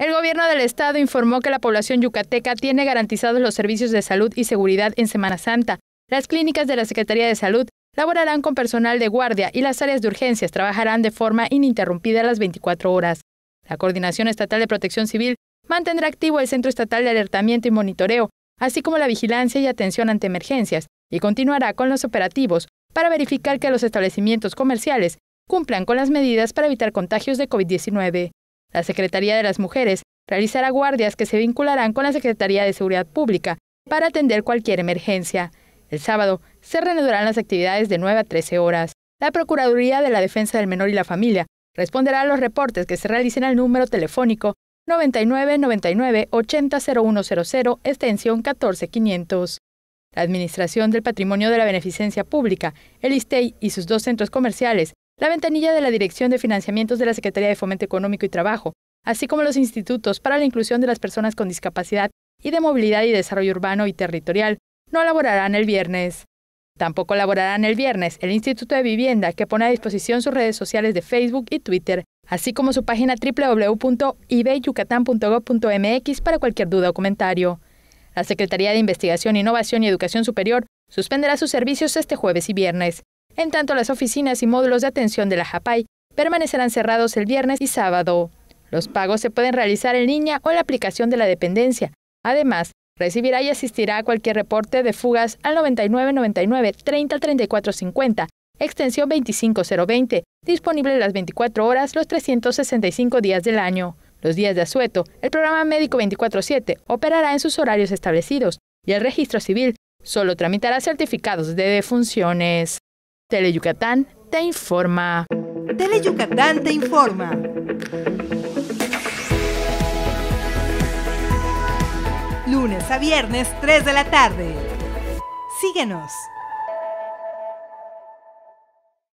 El gobierno del estado informó que la población yucateca tiene garantizados los servicios de salud y seguridad en Semana Santa. Las clínicas de la Secretaría de Salud laborarán con personal de guardia y las áreas de urgencias trabajarán de forma ininterrumpida las 24 horas. La Coordinación Estatal de Protección Civil mantendrá activo el Centro Estatal de Alertamiento y Monitoreo, así como la vigilancia y atención ante emergencias, y continuará con los operativos para verificar que los establecimientos comerciales cumplan con las medidas para evitar contagios de COVID-19. La Secretaría de las Mujeres realizará guardias que se vincularán con la Secretaría de Seguridad Pública para atender cualquier emergencia. El sábado se reanudarán las actividades de 9 a 13 horas. La Procuraduría de la Defensa del Menor y la Familia responderá a los reportes que se realicen al número telefónico 9999 99 extensión 14500. La Administración del Patrimonio de la Beneficencia Pública, el ISTEI e y sus dos centros comerciales la ventanilla de la Dirección de Financiamientos de la Secretaría de Fomento Económico y Trabajo, así como los institutos para la inclusión de las personas con discapacidad y de movilidad y desarrollo urbano y territorial, no laborarán el viernes. Tampoco laborarán el viernes el Instituto de Vivienda, que pone a disposición sus redes sociales de Facebook y Twitter, así como su página www.ibyucatan.gov.mx para cualquier duda o comentario. La Secretaría de Investigación, Innovación y Educación Superior suspenderá sus servicios este jueves y viernes. En tanto, las oficinas y módulos de atención de la JAPAI permanecerán cerrados el viernes y sábado. Los pagos se pueden realizar en línea o en la aplicación de la dependencia. Además, recibirá y asistirá a cualquier reporte de fugas al 9999 30 extensión 25020, disponible las 24 horas los 365 días del año. Los días de asueto, el programa médico 24-7 operará en sus horarios establecidos y el registro civil solo tramitará certificados de defunciones. Teleyucatán te informa. Teleyucatán te informa. Lunes a viernes, 3 de la tarde. Síguenos.